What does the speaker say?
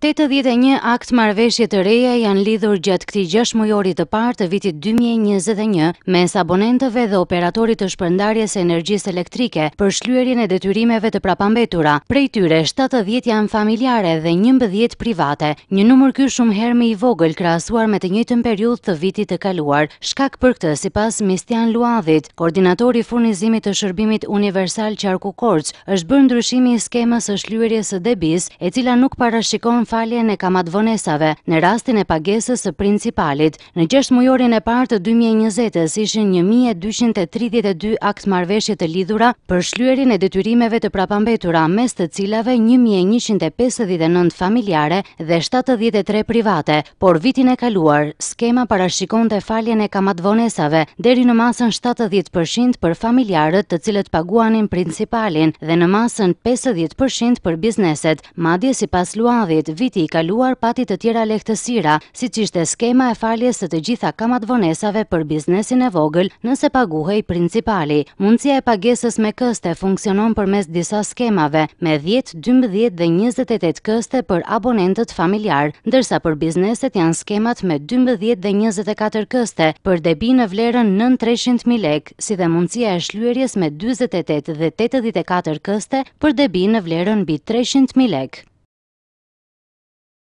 81 akt marveshje të reja janë lidhur gjatë këti 6 mujorit të partë të vitit 2021 me abonentëve dhe operatorit të shpërndarjes energjisë elektrike për shlyerjen e detyrimeve të prapambetura. Prej tyre, 70 janë familjare dhe 11 private, një numër ky shumë her me i vogël krasuar me të njëtën periud të vitit të kaluar. Shkak për këtë, si pas Mistian Luadhit, koordinatori furnizimit të shërbimit universal Qarku Korç, është bërë ndryshimi i skemës e shlyerjes e debis, e cila nuk parashikon faljen e kamatvonesave në rastin e pagesës së principalit. Në 6 mujorin e partë të 2020-ës ishin 1232 akt marveshje të lidhura për shlyerin e detyrimeve të prapambetura, mes të cilave 1159 familjare dhe 73 private, por vitin e kaluar, skema parashikon të faljen e kamatvonesave deri në masën 70% për familjarët të cilët paguanin principalin dhe në masën 50% për bizneset, madje si pas luadhit, viti i kaluar pati të tjera lehtësira, si qishte skema e faljes të të gjitha kamat vonesave për biznesin e vogël nëse i principali. Mundësia e pagesës me këste funksionon për mes disa skemave, me 10, 12 dhe 28 këste për abonentët familjar, ndërsa për bizneset janë skemat me 12 dhe 24 këste për debi në vlerën 9-300.000 lek, si dhe mundësia e shlujërjes me 28 dhe 84 këste për debi në vlerën bi 300.000 lek.